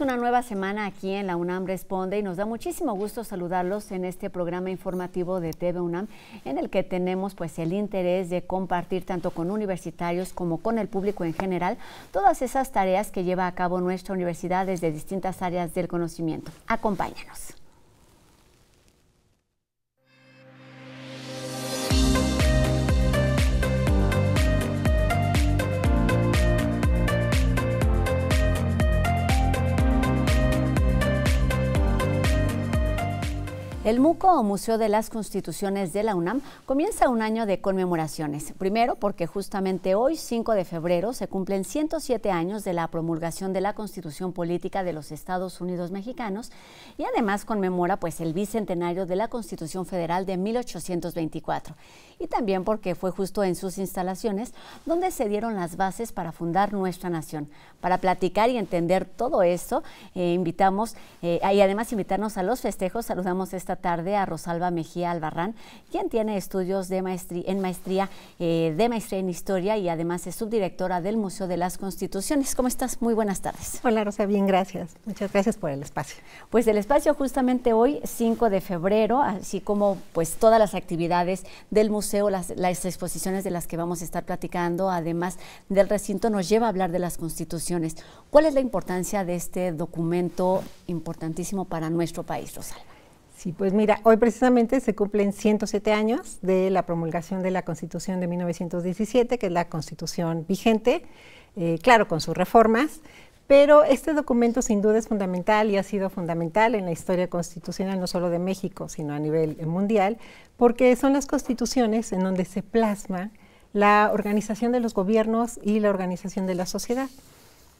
una nueva semana aquí en la UNAM Responde y nos da muchísimo gusto saludarlos en este programa informativo de TV UNAM en el que tenemos pues el interés de compartir tanto con universitarios como con el público en general todas esas tareas que lleva a cabo nuestra universidad desde distintas áreas del conocimiento. Acompáñanos. El MUCO o Museo de las Constituciones de la UNAM comienza un año de conmemoraciones. Primero porque justamente hoy, 5 de febrero, se cumplen 107 años de la promulgación de la Constitución Política de los Estados Unidos Mexicanos y además conmemora pues el bicentenario de la Constitución Federal de 1824. Y también porque fue justo en sus instalaciones donde se dieron las bases para fundar nuestra nación. Para platicar y entender todo esto, eh, invitamos eh, y además invitarnos a los festejos, saludamos esta tarde a Rosalba Mejía Albarrán, quien tiene estudios de maestría, en maestría, eh, de maestría en historia y además es subdirectora del Museo de las Constituciones. ¿Cómo estás? Muy buenas tardes. Hola Rosa, bien, gracias. Muchas gracias por el espacio. Pues el espacio justamente hoy, 5 de febrero, así como pues todas las actividades del museo, las, las exposiciones de las que vamos a estar platicando, además del recinto, nos lleva a hablar de las constituciones. ¿Cuál es la importancia de este documento importantísimo para nuestro país, Rosalba? Sí, pues mira, hoy precisamente se cumplen 107 años de la promulgación de la Constitución de 1917, que es la constitución vigente, eh, claro, con sus reformas, pero este documento sin duda es fundamental y ha sido fundamental en la historia constitucional no solo de México, sino a nivel mundial, porque son las constituciones en donde se plasma la organización de los gobiernos y la organización de la sociedad.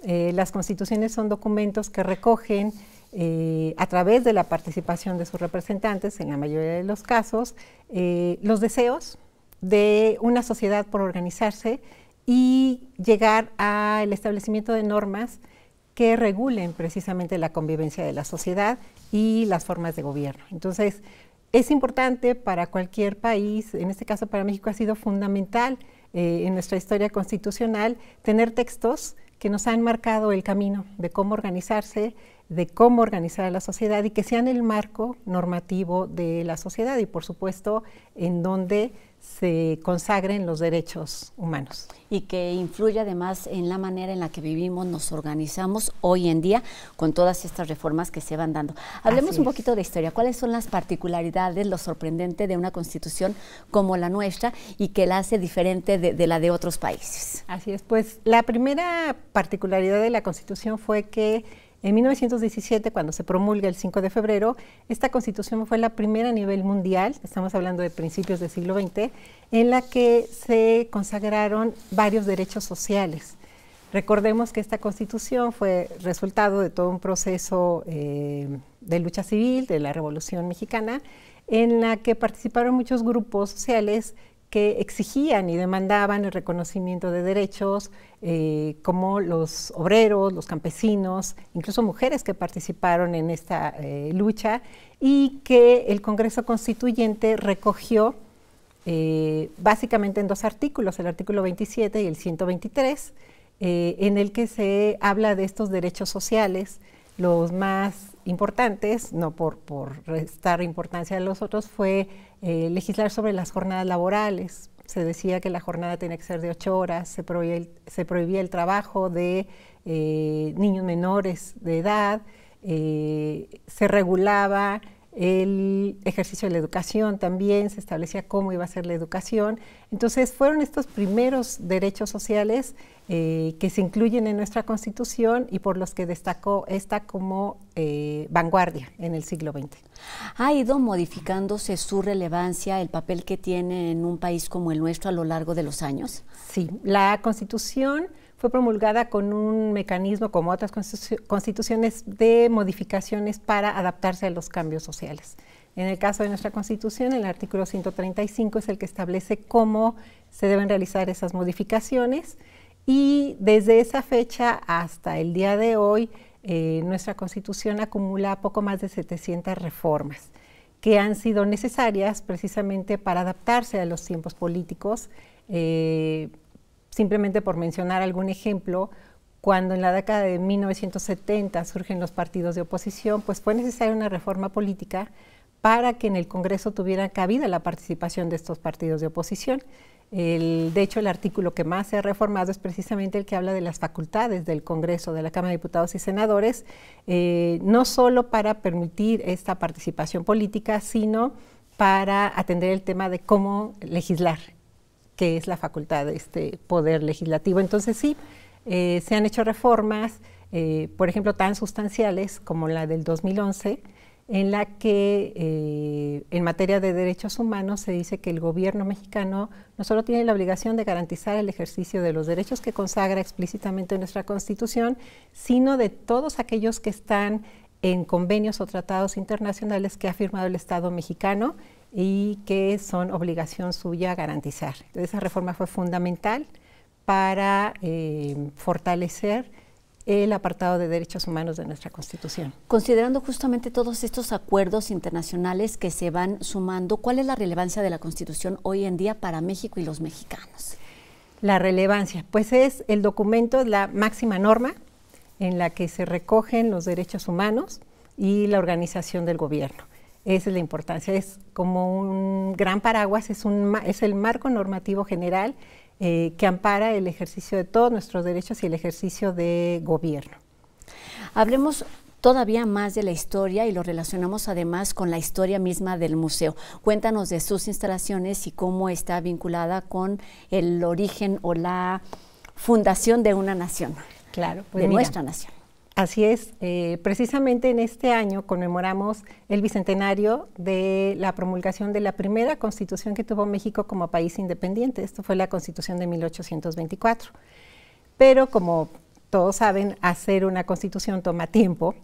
Eh, las constituciones son documentos que recogen eh, a través de la participación de sus representantes, en la mayoría de los casos, eh, los deseos de una sociedad por organizarse y llegar al establecimiento de normas que regulen precisamente la convivencia de la sociedad y las formas de gobierno. Entonces, es importante para cualquier país, en este caso para México ha sido fundamental eh, en nuestra historia constitucional tener textos que nos han marcado el camino de cómo organizarse de cómo organizar a la sociedad y que sean el marco normativo de la sociedad y, por supuesto, en donde se consagren los derechos humanos. Y que influye además en la manera en la que vivimos, nos organizamos hoy en día con todas estas reformas que se van dando. Hablemos un poquito de historia. ¿Cuáles son las particularidades, lo sorprendente de una constitución como la nuestra y que la hace diferente de, de la de otros países? Así es, pues la primera particularidad de la constitución fue que en 1917, cuando se promulga el 5 de febrero, esta constitución fue la primera a nivel mundial, estamos hablando de principios del siglo XX, en la que se consagraron varios derechos sociales. Recordemos que esta constitución fue resultado de todo un proceso eh, de lucha civil, de la Revolución Mexicana, en la que participaron muchos grupos sociales que exigían y demandaban el reconocimiento de derechos, eh, como los obreros, los campesinos, incluso mujeres que participaron en esta eh, lucha, y que el Congreso Constituyente recogió eh, básicamente en dos artículos, el artículo 27 y el 123, en el que se habla de estos derechos sociales, los más importantes, no por, restar importancia a los otros, fue eh, legislar sobre las jornadas laborales. Se decía que la jornada tenía que ser de ocho horas, se prohibía el, trabajo de eh, niños menores de edad, eh, se regulaba el ejercicio de la educación también, se establecía cómo iba a ser la educación. Entonces fueron estos primeros derechos sociales eh, que se incluyen en nuestra Constitución y por los que destacó esta como eh, vanguardia en el siglo XX. ¿Ha ido modificándose su relevancia, el papel que tiene en un país como el nuestro a lo largo de los años? Sí, la Constitución fue promulgada con un mecanismo, como otras constituciones, de modificaciones para adaptarse a los cambios sociales. En el caso de nuestra Constitución, el artículo 135 es el que establece cómo se deben realizar esas modificaciones y desde esa fecha hasta el día de hoy, eh, nuestra Constitución acumula poco más de 700 reformas que han sido necesarias precisamente para adaptarse a los tiempos políticos, eh, simplemente por mencionar algún ejemplo, cuando en la década de 1970 surgen los partidos de oposición, pues fue necesaria una reforma política para que en el Congreso tuviera cabida la participación de estos partidos de oposición. de hecho, el artículo que más se ha reformado es precisamente el que habla de las facultades del Congreso, de la Cámara de Diputados y Senadores, eh, no solo para permitir esta participación política, sino para atender el tema de cómo legislar que es la facultad de este poder legislativo. Entonces sí, eh, se han hecho reformas, eh, por ejemplo, tan sustanciales como la del 2011, en la que eh, en materia de derechos humanos se dice que el gobierno mexicano no solo tiene la obligación de garantizar el ejercicio de los derechos que consagra explícitamente nuestra Constitución, sino de todos aquellos que están en convenios o tratados internacionales que ha firmado el Estado mexicano y que son obligación suya garantizar. esa reforma fue fundamental para eh, fortalecer el apartado de derechos humanos de nuestra Constitución. Considerando justamente todos estos acuerdos internacionales que se van sumando, ¿cuál es la relevancia de la Constitución hoy en día para México y los mexicanos? La relevancia, pues es el documento, la máxima norma en la que se recogen los derechos humanos y la organización del gobierno. Esa es la importancia, es como un gran paraguas, es, un, es el marco normativo general eh, que ampara el ejercicio de todos nuestros derechos y el ejercicio de gobierno. Hablemos todavía más de la historia y lo relacionamos además con la historia misma del museo. Cuéntanos de sus instalaciones y cómo está vinculada con el origen o la fundación de una nación. Claro, pues de nuestra nación. Así es, eh, precisamente en este año conmemoramos el bicentenario de la promulgación de la primera constitución que tuvo México como país independiente. Esto fue la constitución de 1824. Pero como todos saben, hacer una constitución toma tiempo.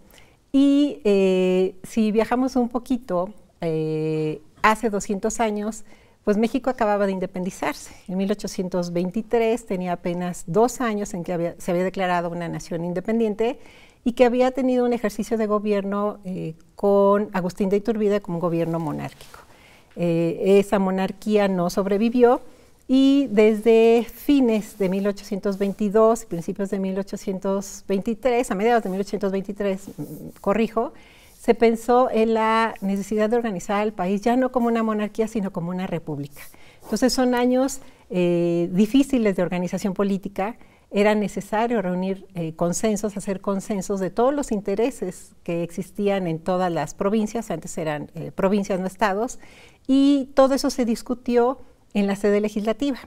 Y eh, si viajamos un poquito, eh, hace 200 años pues México acababa de independizarse. En 1823 tenía apenas dos años en que se había declarado una nación independiente y que había tenido un ejercicio de gobierno eh, con Agustín de Iturbide como gobierno monárquico. Eh, esa monarquía no sobrevivió y desde fines de 1822, principios de 1823, a mediados de 1823, mm, corrijo, se pensó en la necesidad de organizar al país ya no como una monarquía, sino como una república. Entonces son años eh, difíciles de organización política. Era necesario reunir eh, consensos, hacer consensos de todos los intereses que existían en todas las provincias, antes eran eh, provincias, no estados, y todo eso se discutió en la sede legislativa.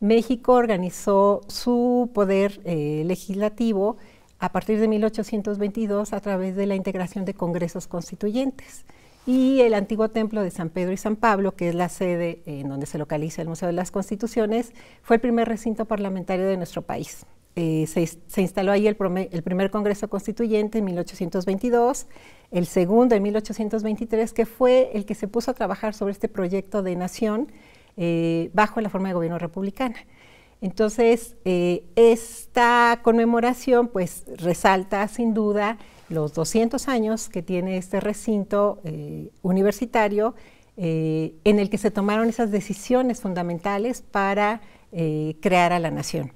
México organizó su poder legislativo a partir de 1822 a través de la integración de congresos constituyentes. Y el antiguo templo de San Pedro y San Pablo, que es la sede eh, en donde se localiza el Museo de las Constituciones, fue el primer recinto parlamentario de nuestro país. Eh, se, instaló ahí el, primer Congreso Constituyente en 1822, el segundo en 1823, que fue el que se puso a trabajar sobre este proyecto de nación eh, bajo la forma de gobierno republicana. Entonces, eh, esta conmemoración pues resalta sin duda los 200 años que tiene este recinto eh, universitario eh, en el que se tomaron esas decisiones fundamentales para crear a la nación.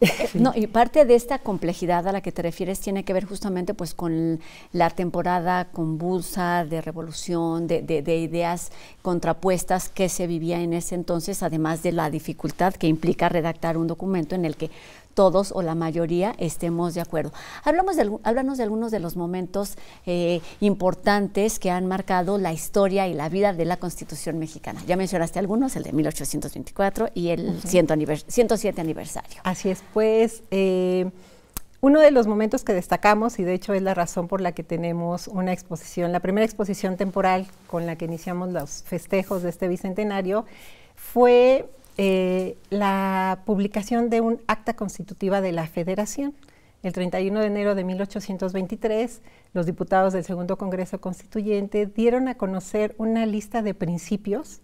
No, y parte de esta complejidad a la que te refieres tiene que ver justamente pues con la temporada convulsa de revolución, de, de ideas contrapuestas que se vivía en ese entonces, además de la dificultad que implica redactar un documento en el que todos o la mayoría estemos de acuerdo. Hablamos de, háblanos de algunos de los momentos eh, importantes que han marcado la historia y la vida de la Constitución mexicana. Ya mencionaste algunos, el de 1824 y el 107 aniversario. Así es, pues eh, uno de los momentos que destacamos, y de hecho es la razón por la que tenemos una exposición, la primera exposición temporal con la que iniciamos los festejos de este bicentenario, fue eh, la publicación de un acta constitutiva de la Federación. El 31 de enero de 1823, los diputados del Segundo Congreso Constituyente dieron a conocer una lista de principios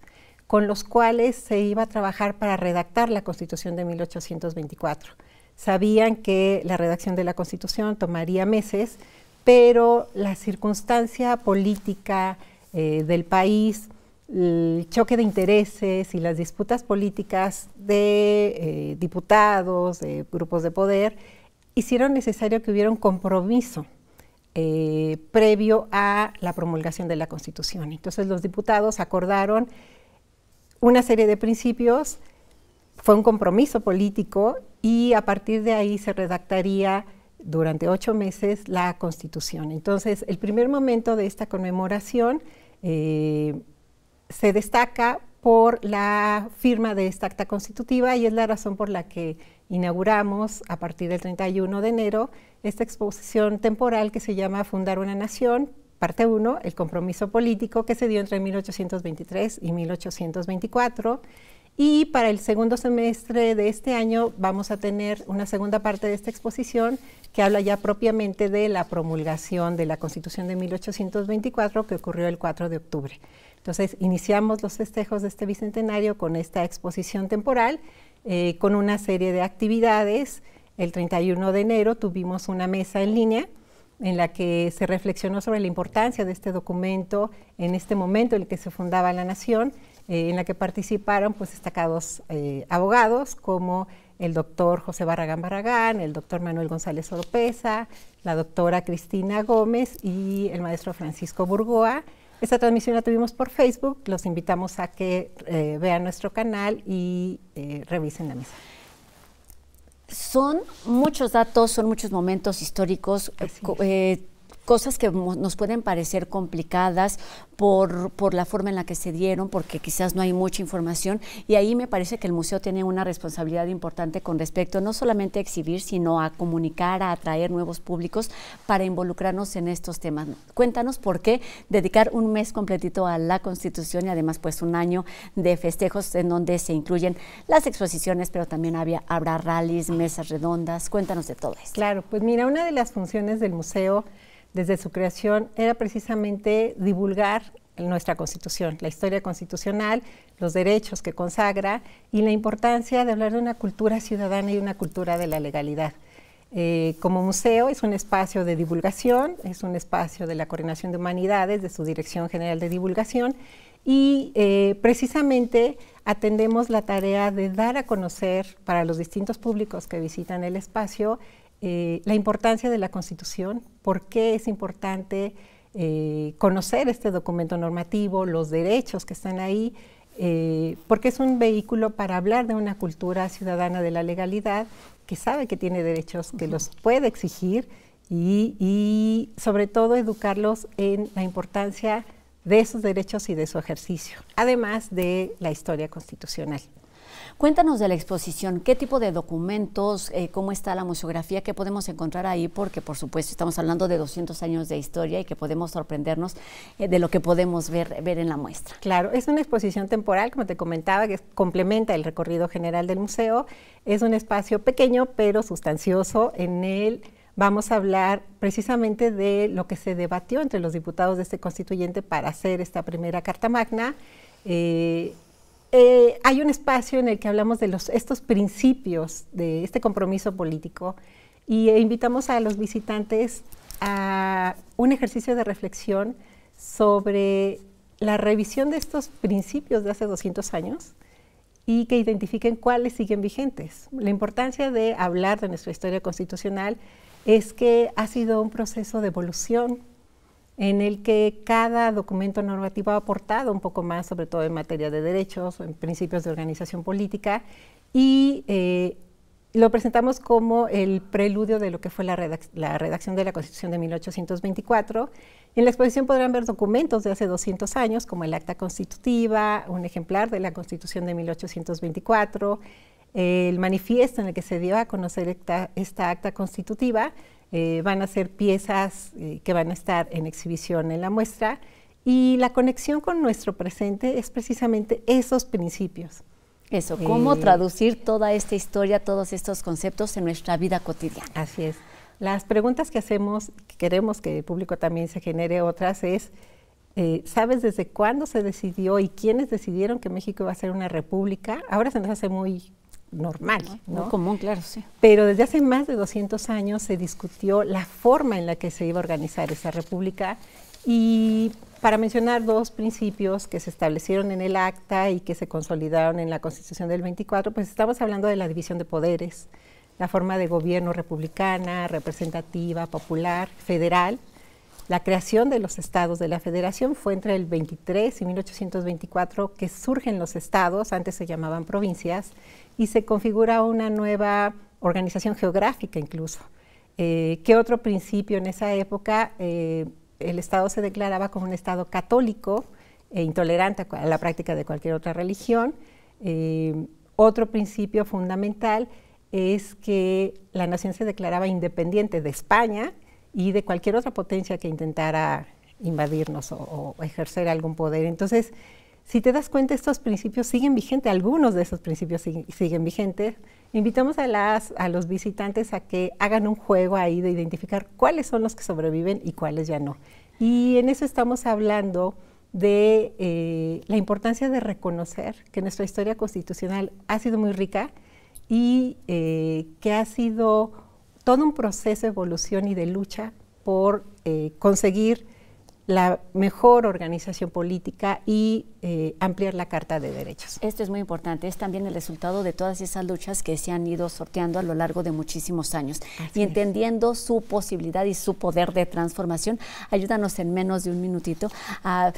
con los cuales se iba a trabajar para redactar la Constitución de 1824. Sabían que la redacción de la Constitución tomaría meses, pero la circunstancia política eh, del país el choque de intereses y las disputas políticas de eh, diputados, de grupos de poder, hicieron necesario que hubiera un compromiso eh, previo a la promulgación de la Constitución. Entonces los diputados acordaron una serie de principios, fue un compromiso político y a partir de ahí se redactaría durante ocho meses la Constitución. Entonces el primer momento de esta conmemoración eh, se destaca por la firma de esta acta constitutiva y es la razón por la que inauguramos a partir del 31 de enero esta exposición temporal que se llama Fundar una Nación, parte 1, el compromiso político que se dio entre 1823 y 1824. Y para el segundo semestre de este año vamos a tener una segunda parte de esta exposición que habla ya propiamente de la promulgación de la Constitución de 1824 que ocurrió el 4 de octubre. Entonces, iniciamos los festejos de este bicentenario con esta exposición temporal, eh, con una serie de actividades. El 31 de enero tuvimos una mesa en línea en la que se reflexionó sobre la importancia de este documento en este momento en el que se fundaba la nación, eh, en la que participaron pues, destacados eh, abogados como el doctor José Barragán Barragán, el doctor Manuel González Oropesa, la doctora Cristina Gómez y el maestro Francisco Burgoa. Esta transmisión la tuvimos por Facebook, los invitamos a que eh, vean nuestro canal y eh, revisen la misa. Son muchos datos, son muchos momentos históricos. Eh, cosas que nos pueden parecer complicadas por, la forma en la que se dieron, porque quizás no hay mucha información. Y ahí me parece que el museo tiene una responsabilidad importante con respecto no solamente a exhibir, sino a comunicar, a atraer nuevos públicos para involucrarnos en estos temas. Cuéntanos por qué dedicar un mes completito a la Constitución y además pues un año de festejos en donde se incluyen las exposiciones, pero también había, habrá rallies, mesas redondas. Cuéntanos de todo esto. Claro, pues mira, una de las funciones del museo desde su creación era precisamente divulgar nuestra constitución, la historia constitucional, los derechos que consagra y la importancia de hablar de una cultura ciudadana y una cultura de la legalidad. Eh, como museo es un espacio de divulgación, es un espacio de la Coordinación de Humanidades, de su Dirección General de Divulgación y eh, precisamente atendemos la tarea de dar a conocer para los distintos públicos que visitan el espacio eh, la importancia de la Constitución, por qué es importante eh, conocer este documento normativo, los derechos que están ahí, eh, porque es un vehículo para hablar de una cultura ciudadana de la legalidad que sabe que tiene derechos, que los puede exigir y, y sobre todo educarlos en la importancia de esos derechos y de su ejercicio, además de la historia constitucional. Cuéntanos de la exposición, qué tipo de documentos, eh, cómo está la museografía, qué podemos encontrar ahí, porque por supuesto estamos hablando de 200 años de historia y que podemos sorprendernos eh, de lo que podemos ver, ver en la muestra. Claro, es una exposición temporal, como te comentaba, que complementa el recorrido general del museo. Es un espacio pequeño pero sustancioso. En él vamos a hablar precisamente de lo que se debatió entre los diputados de este constituyente para hacer esta primera Carta Magna. Eh, eh, hay un espacio en el que hablamos de estos principios, de este compromiso político, y eh, invitamos a los visitantes a un ejercicio de reflexión sobre la revisión de estos principios de hace 200 años y que identifiquen cuáles siguen vigentes. La importancia de hablar de nuestra historia constitucional es que ha sido un proceso de evolución en el que cada documento normativo ha aportado un poco más, sobre todo en materia de derechos o en principios de organización política, y eh, lo presentamos como el preludio de lo que fue la, redacción de la Constitución de 1824. En la exposición podrán ver documentos de hace 200 años, como el Acta Constitutiva, un ejemplar de la Constitución de 1824, el manifiesto en el que se dio a conocer esta acta constitutiva, eh, van a ser piezas eh, que van a estar en exhibición en la muestra y la conexión con nuestro presente es precisamente esos principios. Eso, cómo eh, traducir toda esta historia, todos estos conceptos en nuestra vida cotidiana. Así es. Las preguntas que hacemos, que queremos que el público también se genere otras, es, ¿sabes desde cuándo se decidió y quiénes decidieron que México iba a ser una república? Ahora se nos hace muy normal. ¿no? común, claro, sí. Pero desde hace más de 200 años se discutió la forma en la que se iba a organizar esa república y para mencionar dos principios que se establecieron en el acta y que se consolidaron en la Constitución del 24, pues estamos hablando de la división de poderes, la forma de gobierno republicana, representativa, popular, federal la creación de los estados de la federación fue entre el 23 y 1824 que surgen los estados, antes se llamaban provincias, y se configura una nueva organización geográfica incluso. Eh, ¿Qué otro principio en esa época? Eh, el estado se declaraba como un estado católico e intolerante a la práctica de cualquier otra religión. Eh, otro principio fundamental es que la nación se declaraba independiente de España y de cualquier otra potencia que intentara invadirnos o, ejercer algún poder. Entonces, si te das cuenta, estos principios siguen vigentes, algunos de esos principios siguen vigentes. Invitamos a, las, a los visitantes a que hagan un juego ahí de identificar cuáles son los que sobreviven y cuáles ya no. Y en eso estamos hablando de eh, la importancia de reconocer que nuestra historia constitucional ha sido muy rica y eh, que ha sido todo un proceso de evolución y de lucha por eh, conseguir la mejor organización política y eh, ampliar la Carta de Derechos. Esto es muy importante, es también el resultado de todas esas luchas que se han ido sorteando a lo largo de muchísimos años. y entendiendo su posibilidad y su poder de transformación, ayúdanos en menos de un minutito a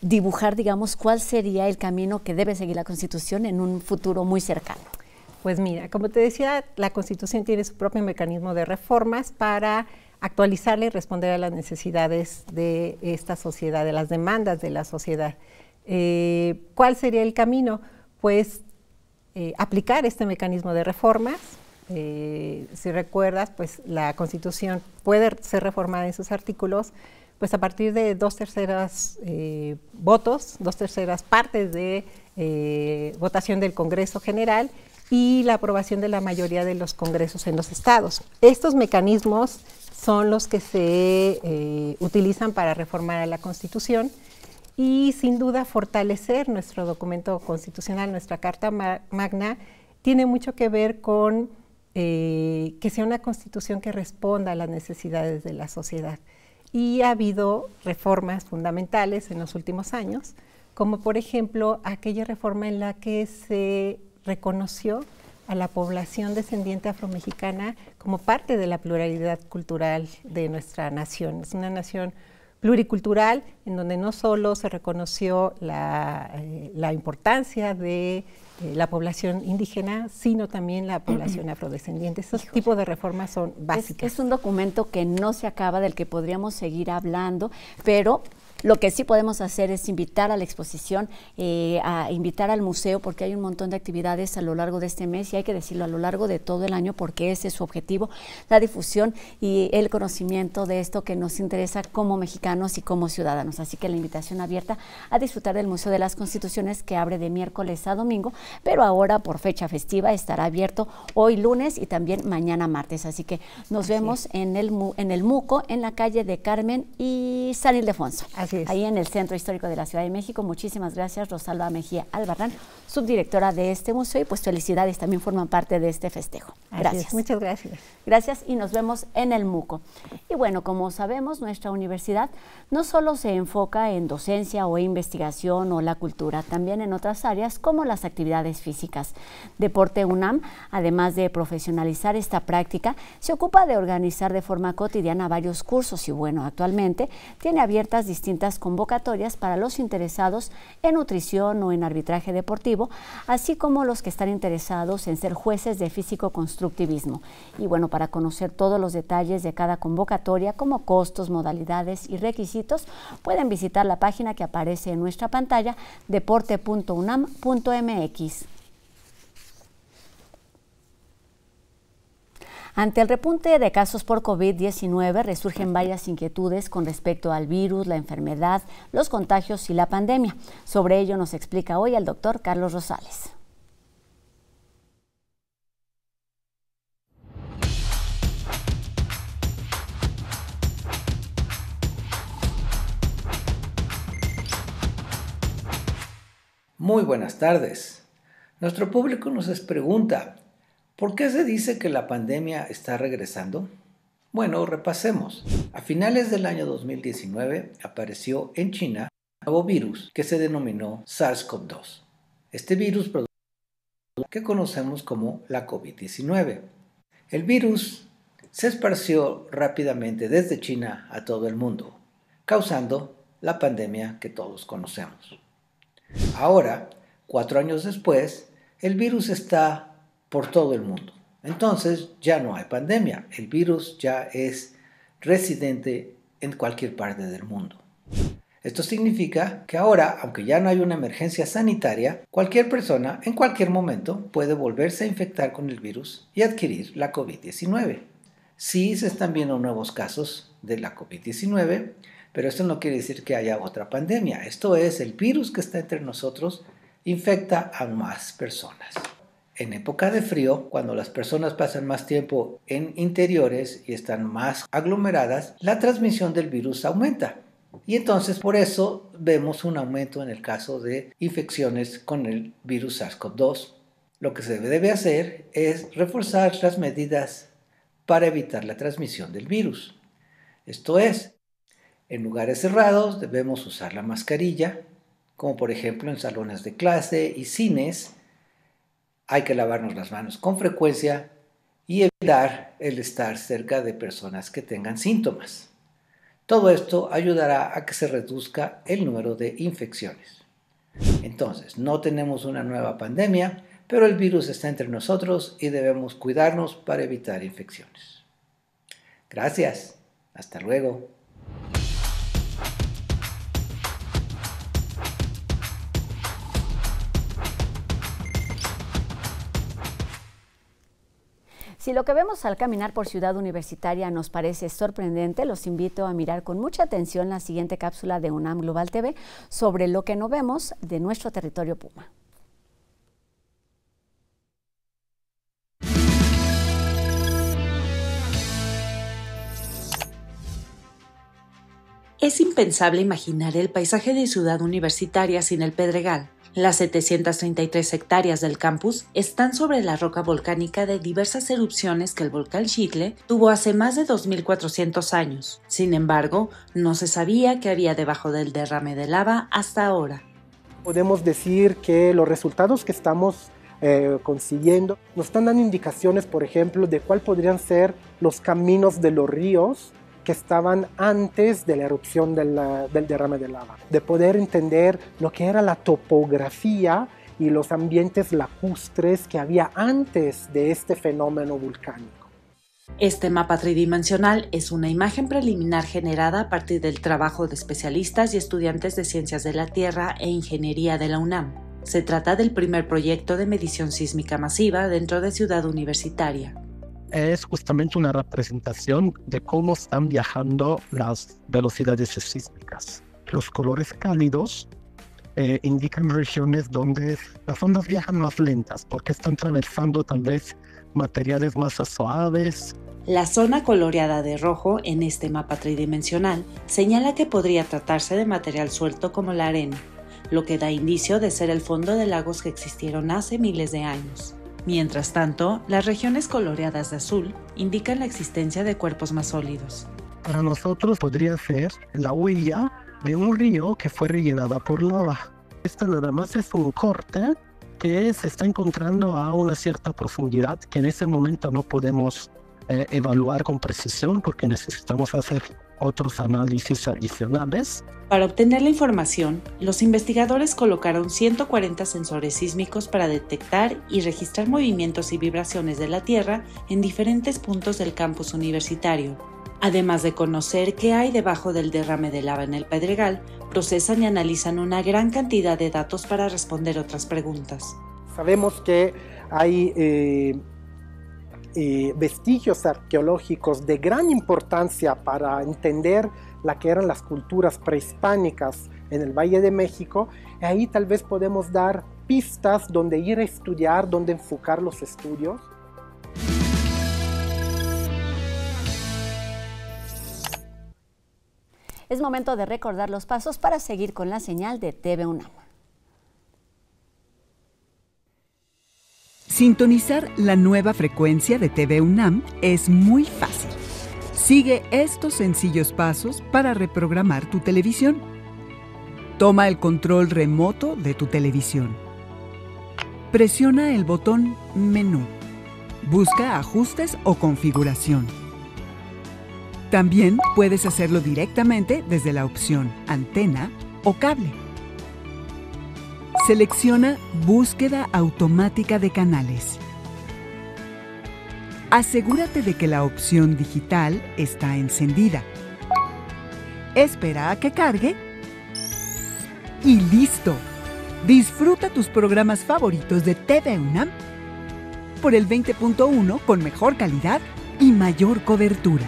dibujar, digamos, cuál sería el camino que debe seguir la Constitución en un futuro muy cercano. Pues mira, como te decía, la Constitución tiene su propio mecanismo de reformas para actualizarla y responder a las necesidades de esta sociedad, de las demandas de la sociedad. Eh, ¿Cuál sería el camino? Pues eh, aplicar este mecanismo de reformas. Eh, si recuerdas, pues la Constitución puede ser reformada en sus artículos, pues a partir de dos terceras votos, dos terceras partes de votación del Congreso General y la aprobación de la mayoría de los congresos en los estados. Estos mecanismos son los que se eh, utilizan para reformar a la Constitución y sin duda fortalecer nuestro documento constitucional, nuestra Carta Magna, tiene mucho que ver con eh, que sea una constitución que responda a las necesidades de la sociedad. Y ha habido reformas fundamentales en los últimos años, como por ejemplo aquella reforma en la que se reconoció a la población descendiente afromexicana como parte de la pluralidad cultural de nuestra nación. Es una nación pluricultural en donde no solo se reconoció la, eh, importancia de eh, la población indígena, sino también la población afrodescendiente. Esos tipos de reformas son básicas. es un documento que no se acaba, del que podríamos seguir hablando, pero lo que sí podemos hacer es invitar a la exposición, eh, a invitar al museo, porque hay un montón de actividades a lo largo de este mes y hay que decirlo a lo largo de todo el año, porque ese es su objetivo, la difusión y el conocimiento de esto que nos interesa como mexicanos y como ciudadanos. Así que la invitación abierta a disfrutar del Museo de las Constituciones que abre de miércoles a domingo, pero ahora por fecha festiva estará abierto hoy lunes y también mañana martes. Así que nos vemos en el, en el Muco, en la calle de Carmen y San Ildefonso. Ahí en el Centro Histórico de la Ciudad de México. Muchísimas gracias, Rosalba Mejía Albarrán subdirectora de este museo y pues felicidades, también forman parte de este festejo. Gracias. muchas gracias. Gracias y nos vemos en el MUCO. Y bueno, como sabemos, nuestra universidad no solo se enfoca en docencia o investigación o la cultura, también en otras áreas como las actividades físicas. Deporte UNAM, además de profesionalizar esta práctica, se ocupa de organizar de forma cotidiana varios cursos y bueno, actualmente tiene abiertas distintas convocatorias para los interesados en nutrición o en arbitraje deportivo así como los que están interesados en ser jueces de físico-constructivismo. Y bueno, para conocer todos los detalles de cada convocatoria, como costos, modalidades y requisitos, pueden visitar la página que aparece en nuestra pantalla, deporte.unam.mx. Ante el repunte de casos por COVID-19 resurgen varias inquietudes con respecto al virus, la enfermedad, los contagios y la pandemia. Sobre ello nos explica hoy el doctor Carlos Rosales. Muy buenas tardes. Nuestro público nos pregunta, ¿Por qué se dice que la pandemia está regresando? Bueno, repasemos. A finales del año 2019 apareció en China un nuevo virus que se denominó SARS-CoV-2. Este virus produjo lo que conocemos como la COVID-19. El virus se esparció rápidamente desde China a todo el mundo, causando la pandemia que todos conocemos. Ahora, cuatro años después, el virus está por todo el mundo. Entonces ya no hay pandemia, el virus ya es residente en cualquier parte del mundo. Esto significa que ahora, aunque ya no hay una emergencia sanitaria, cualquier persona en cualquier momento puede volverse a infectar con el virus y adquirir la COVID-19. Sí se están viendo nuevos casos de la COVID-19, pero esto no quiere decir que haya otra pandemia. Esto es, el virus que está entre nosotros infecta a más personas. En época de frío, cuando las personas pasan más tiempo en interiores y están más aglomeradas, la transmisión del virus aumenta. Y entonces por eso vemos un aumento en el caso de infecciones con el virus SARS-CoV-2. Lo que se debe hacer es reforzar las medidas para evitar la transmisión del virus. Esto es, en lugares cerrados debemos usar la mascarilla, como por ejemplo en salones de clase y cines, hay que lavarnos las manos con frecuencia y evitar el estar cerca de personas que tengan síntomas. Todo esto ayudará a que se reduzca el número de infecciones. Entonces, no tenemos una nueva pandemia, pero el virus está entre nosotros y debemos cuidarnos para evitar infecciones. Gracias. Hasta luego. Si lo que vemos al caminar por Ciudad Universitaria nos parece sorprendente, los invito a mirar con mucha atención la siguiente cápsula de UNAM Global TV sobre lo que no vemos de nuestro territorio Puma. Es impensable imaginar el paisaje de Ciudad Universitaria sin el Pedregal las 733 hectáreas del campus están sobre la roca volcánica de diversas erupciones que el volcán chicle tuvo hace más de 2.400 años. Sin embargo, no se sabía qué había debajo del derrame de lava hasta ahora. Podemos decir que los resultados que estamos eh, consiguiendo nos están dando indicaciones, por ejemplo, de cuál podrían ser los caminos de los ríos que estaban antes de la erupción del derrame de lava, de poder entender lo que era la topografía y los ambientes lacustres que había antes de este fenómeno volcánico. Este mapa tridimensional es una imagen preliminar generada a partir del trabajo de especialistas y estudiantes de Ciencias de la Tierra e Ingeniería de la UNAM. Se trata del primer proyecto de medición sísmica masiva dentro de Ciudad Universitaria, es justamente una representación de cómo están viajando las velocidades sísmicas. Los colores cálidos eh, indican regiones donde las ondas viajan más lentas porque están atravesando tal vez materiales más suaves. La zona coloreada de rojo en este mapa tridimensional señala que podría tratarse de material suelto como la arena, lo que da indicio de ser el fondo de lagos que existieron hace miles de años. Mientras tanto, las regiones coloreadas de azul indican la existencia de cuerpos más sólidos. Para nosotros podría ser la huella de un río que fue rellenada por lava. Esta nada más es un corte que se está encontrando a una cierta profundidad que en ese momento no podemos eh, evaluar con precisión porque necesitamos hacer otros análisis adicionales. Para obtener la información, los investigadores colocaron 140 sensores sísmicos para detectar y registrar movimientos y vibraciones de la Tierra en diferentes puntos del campus universitario. Además de conocer qué hay debajo del derrame de lava en el Pedregal, procesan y analizan una gran cantidad de datos para responder otras preguntas. Sabemos que hay eh, eh, vestigios arqueológicos de gran importancia para entender la que eran las culturas prehispánicas en el Valle de México. ahí tal vez podemos dar pistas donde ir a estudiar, donde enfocar los estudios. Es momento de recordar los pasos para seguir con la señal de TV UNAM. Sintonizar la nueva frecuencia de TV UNAM es muy fácil. Sigue estos sencillos pasos para reprogramar tu televisión. Toma el control remoto de tu televisión. Presiona el botón Menú. Busca Ajustes o Configuración. También puedes hacerlo directamente desde la opción Antena o Cable. Selecciona Búsqueda automática de canales. Asegúrate de que la opción digital está encendida. Espera a que cargue y listo. Disfruta tus programas favoritos de TV UNAM por el 20.1 con mejor calidad y mayor cobertura.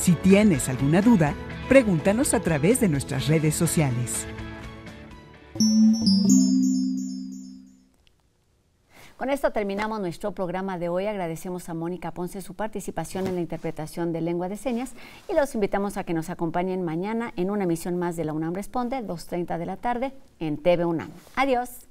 Si tienes alguna duda, pregúntanos a través de nuestras redes sociales. esto terminamos nuestro programa de hoy. Agradecemos a Mónica Ponce su participación en la interpretación de lengua de señas y los invitamos a que nos acompañen mañana en una emisión más de la UNAM Responde, 2.30 de la tarde en TV UNAM. Adiós.